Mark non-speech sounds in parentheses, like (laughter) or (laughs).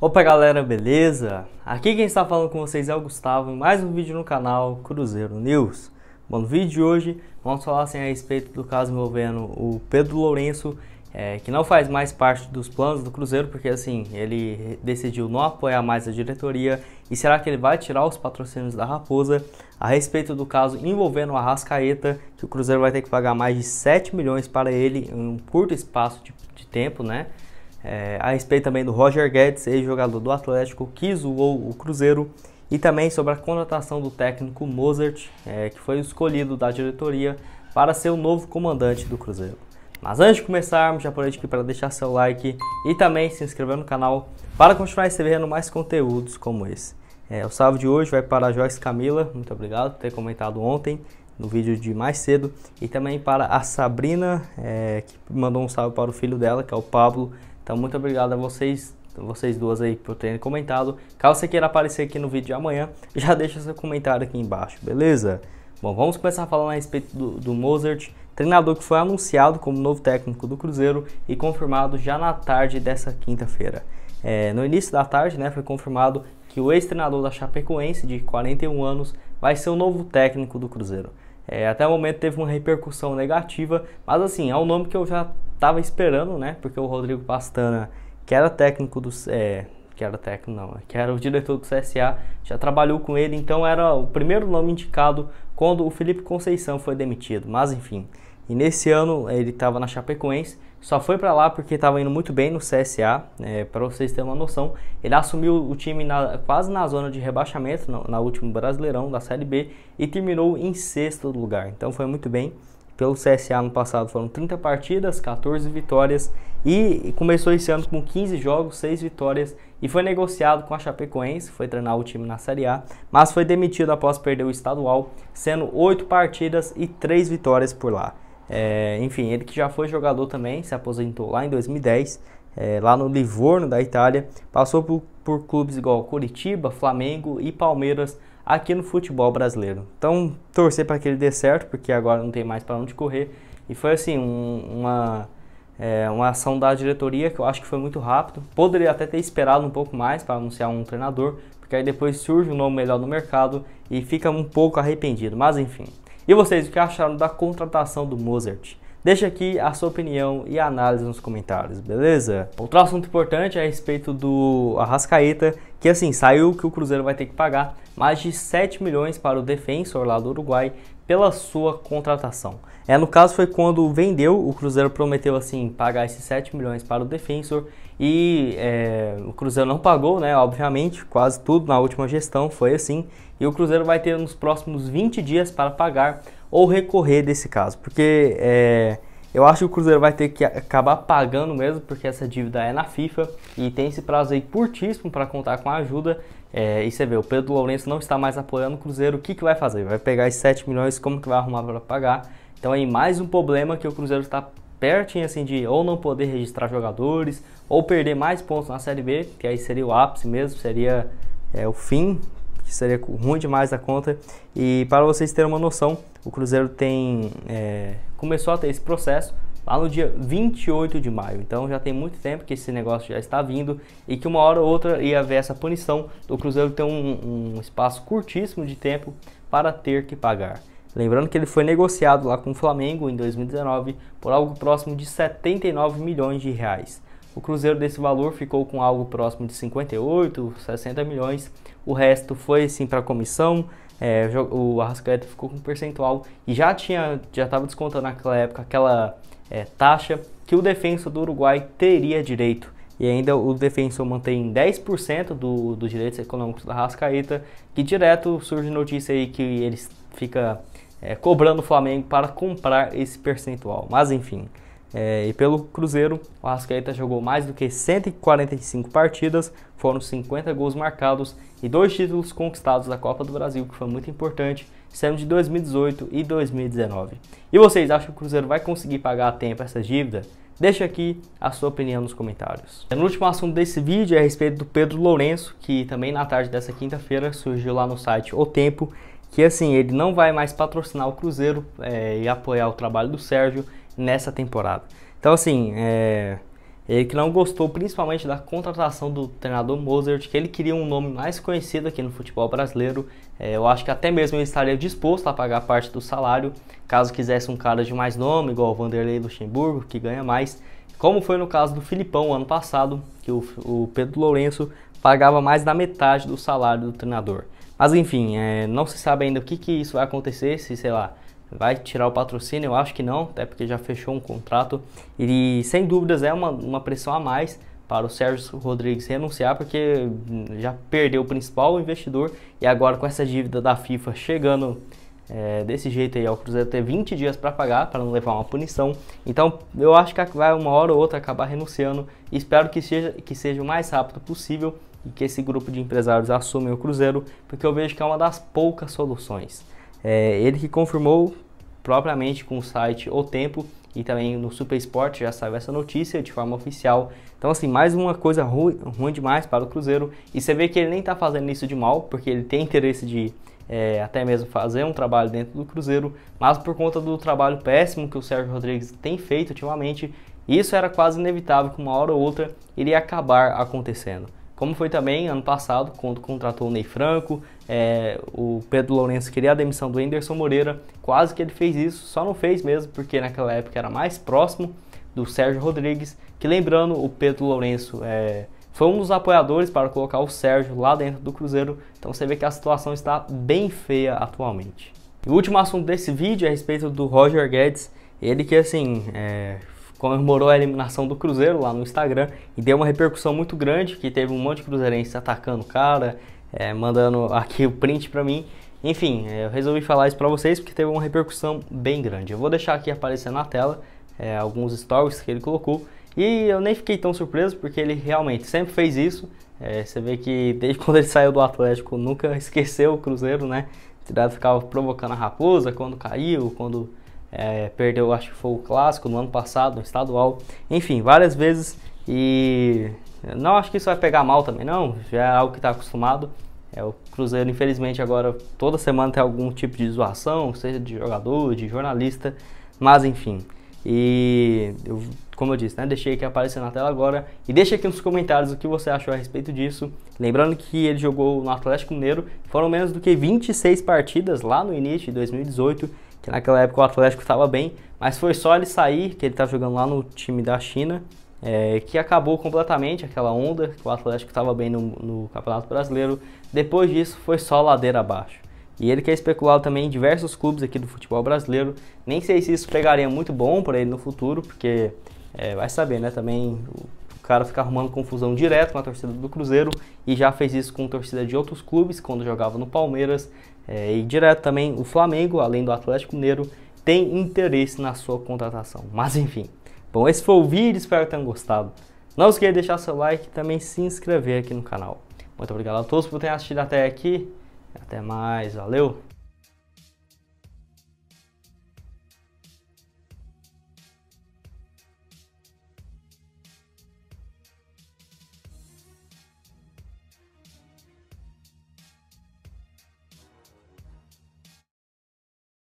Opa galera, beleza? Aqui quem está falando com vocês é o Gustavo, mais um vídeo no canal Cruzeiro News. Bom, no vídeo de hoje vamos falar assim, a respeito do caso envolvendo o Pedro Lourenço, é, que não faz mais parte dos planos do Cruzeiro, porque assim, ele decidiu não apoiar mais a diretoria, e será que ele vai tirar os patrocínios da Raposa? A respeito do caso envolvendo o Arrascaeta, que o Cruzeiro vai ter que pagar mais de 7 milhões para ele em um curto espaço de, de tempo, né? É, a respeito também do Roger Guedes, ex-jogador do Atlético, que zoou o Cruzeiro. E também sobre a contratação do técnico Mozart, é, que foi escolhido da diretoria para ser o novo comandante do Cruzeiro. Mas antes de começarmos, já aproveite aqui para deixar seu like e também se inscrever no canal para continuar recebendo mais conteúdos como esse. É, o salve de hoje vai para a Joyce Camila, muito obrigado por ter comentado ontem no vídeo de mais cedo, e também para a Sabrina, é, que mandou um salve para o filho dela, que é o Pablo, então, muito obrigado a vocês, vocês duas aí por terem comentado. Caso você queira aparecer aqui no vídeo de amanhã, (laughs) já deixa seu comentário aqui embaixo, beleza? Bom, vamos começar falando a respeito do, do Mozart, treinador que foi anunciado como novo técnico do Cruzeiro e confirmado já na tarde dessa quinta-feira. É, no início da tarde, né, foi confirmado que o ex-treinador da Chapecoense, de 41 anos, vai ser o novo técnico do Cruzeiro. É, até o momento teve uma repercussão negativa, mas assim, é um nome que eu já tava esperando, né? Porque o Rodrigo Pastana, que era técnico do. É, que era técnico, não, que era o diretor do CSA, já trabalhou com ele, então era o primeiro nome indicado quando o Felipe Conceição foi demitido. Mas enfim, e nesse ano ele estava na Chapecoense, só foi para lá porque estava indo muito bem no CSA, é, para vocês terem uma noção. Ele assumiu o time na, quase na zona de rebaixamento, na última Brasileirão da Série B, e terminou em sexto lugar, então foi muito bem pelo CSA no passado foram 30 partidas, 14 vitórias e começou esse ano com 15 jogos, 6 vitórias e foi negociado com a Chapecoense, foi treinar o time na Série A, mas foi demitido após perder o estadual, sendo 8 partidas e 3 vitórias por lá. É, enfim, ele que já foi jogador também, se aposentou lá em 2010, é, lá no Livorno da Itália, passou por, por clubes igual Curitiba, Flamengo e Palmeiras aqui no futebol brasileiro. Então, torcer para que ele dê certo, porque agora não tem mais para onde correr. E foi assim, um, uma, é, uma ação da diretoria que eu acho que foi muito rápido. Poderia até ter esperado um pouco mais para anunciar um treinador, porque aí depois surge um nome melhor no mercado e fica um pouco arrependido. Mas enfim. E vocês, o que acharam da contratação do Mozart? Deixe aqui a sua opinião e análise nos comentários, beleza? Outro assunto importante é a respeito do Arrascaeta, que assim, saiu que o Cruzeiro vai ter que pagar mais de 7 milhões para o defensor lá do Uruguai pela sua contratação. É, no caso foi quando vendeu, o Cruzeiro prometeu assim pagar esses 7 milhões para o defensor e é, o Cruzeiro não pagou, né? Obviamente, quase tudo na última gestão foi assim. E o Cruzeiro vai ter nos próximos 20 dias para pagar ou recorrer desse caso, porque é, eu acho que o Cruzeiro vai ter que acabar pagando mesmo, porque essa dívida é na FIFA e tem esse prazo aí curtíssimo para contar com a ajuda. É, e você vê, o Pedro Lourenço não está mais apoiando o Cruzeiro, o que, que vai fazer? Vai pegar esses 7 milhões, como que vai arrumar para pagar? Então aí mais um problema que o Cruzeiro está pertinho assim de ou não poder registrar jogadores, ou perder mais pontos na Série B, que aí seria o ápice mesmo, seria é, o fim que seria ruim demais da conta. E para vocês terem uma noção, o Cruzeiro tem é, começou a ter esse processo lá no dia 28 de maio. Então já tem muito tempo que esse negócio já está vindo e que uma hora ou outra ia haver essa punição do Cruzeiro ter um, um espaço curtíssimo de tempo para ter que pagar. Lembrando que ele foi negociado lá com o Flamengo em 2019 por algo próximo de 79 milhões de reais. O Cruzeiro desse valor ficou com algo próximo de 58, 60 milhões. O resto foi sim para a comissão. É, o Arrascaeta ficou com um percentual e já tinha, já estava descontando naquela época aquela é, taxa que o defensor do Uruguai teria direito. E ainda o defensor mantém 10% do, dos direitos econômicos da Arrascaeta, que direto surge notícia aí que eles fica é, cobrando o Flamengo para comprar esse percentual. Mas enfim, é, e pelo Cruzeiro, o Arrascaeta jogou mais do que 145 partidas, foram 50 gols marcados e dois títulos conquistados da Copa do Brasil, que foi muito importante, sendo é de 2018 e 2019. E vocês acham que o Cruzeiro vai conseguir pagar a tempo essa dívida? Deixe aqui a sua opinião nos comentários. É, no último assunto desse vídeo é a respeito do Pedro Lourenço, que também na tarde dessa quinta-feira surgiu lá no site O Tempo, que assim, ele não vai mais patrocinar o Cruzeiro é, e apoiar o trabalho do Sérgio, nessa temporada. Então, assim, é, ele que não gostou principalmente da contratação do treinador Mozart, que ele queria um nome mais conhecido aqui no futebol brasileiro. É, eu acho que até mesmo ele estaria disposto a pagar parte do salário, caso quisesse um cara de mais nome, igual o Vanderlei Luxemburgo, que ganha mais. Como foi no caso do Filipão ano passado, que o, o Pedro Lourenço pagava mais da metade do salário do treinador. Mas enfim, é, não se sabe ainda o que, que isso vai acontecer, se sei lá, vai tirar o patrocínio? Eu acho que não, até porque já fechou um contrato. E sem dúvidas é uma, uma pressão a mais para o Sérgio Rodrigues renunciar, porque hum, já perdeu o principal investidor e agora com essa dívida da FIFA chegando é, desse jeito aí, o Cruzeiro ter 20 dias para pagar, para não levar uma punição. Então eu acho que vai uma hora ou outra acabar renunciando. Espero que seja, que seja o mais rápido possível e que esse grupo de empresários assuma o Cruzeiro, porque eu vejo que é uma das poucas soluções. É, ele que confirmou propriamente com o site O Tempo e também no Super Esporte já saiu essa notícia de forma oficial. Então, assim, mais uma coisa ruim, ruim demais para o Cruzeiro. E você vê que ele nem está fazendo isso de mal, porque ele tem interesse de é, até mesmo fazer um trabalho dentro do Cruzeiro, mas por conta do trabalho péssimo que o Sérgio Rodrigues tem feito ultimamente, isso era quase inevitável que uma hora ou outra iria acabar acontecendo. Como foi também ano passado, quando contratou o Ney Franco, é, o Pedro Lourenço queria a demissão do Anderson Moreira, quase que ele fez isso, só não fez mesmo, porque naquela época era mais próximo do Sérgio Rodrigues, que lembrando, o Pedro Lourenço é, foi um dos apoiadores para colocar o Sérgio lá dentro do Cruzeiro, então você vê que a situação está bem feia atualmente. E o último assunto desse vídeo é a respeito do Roger Guedes, ele que assim é, comemorou a eliminação do Cruzeiro lá no Instagram e deu uma repercussão muito grande, que teve um monte de cruzeirenses atacando o cara, é, mandando aqui o print para mim. Enfim, é, eu resolvi falar isso para vocês porque teve uma repercussão bem grande. Eu vou deixar aqui aparecer na tela é, alguns stories que ele colocou e eu nem fiquei tão surpreso porque ele realmente sempre fez isso. É, você vê que desde (laughs) quando ele saiu do Atlético nunca esqueceu o Cruzeiro, né? Tirado ficava provocando a raposa quando caiu, quando é, perdeu, acho que foi o clássico no ano passado, no estadual, enfim, várias vezes e não acho que isso vai pegar mal também, não, já é algo que está acostumado. É, o Cruzeiro, infelizmente, agora toda semana tem algum tipo de zoação, seja de jogador, de jornalista, mas enfim. E eu, como eu disse, né, deixei aqui aparecer na tela agora e deixa aqui nos comentários o que você achou a respeito disso. Lembrando que ele jogou no Atlético Mineiro, foram menos do que 26 partidas lá no início de 2018 que naquela época o Atlético estava bem, mas foi só ele sair, que ele estava tá jogando lá no time da China, é, que acabou completamente aquela onda, que o Atlético estava bem no, no, Campeonato Brasileiro. Depois disso, foi só ladeira abaixo. E ele quer é também em diversos clubes aqui do futebol brasileiro. Nem sei se isso pegaria muito bom para ele no futuro, porque é, vai saber, né? Também o cara fica arrumando confusão direto com a torcida do Cruzeiro e já fez isso com torcida de outros clubes quando jogava no Palmeiras. É, e direto também, o Flamengo, além do Atlético Mineiro, tem interesse na sua contratação. Mas enfim, bom, esse foi o vídeo, espero que tenham gostado. Não esqueça de deixar seu like e também se inscrever aqui no canal. Muito obrigado a todos por terem assistido até aqui. Até mais, valeu!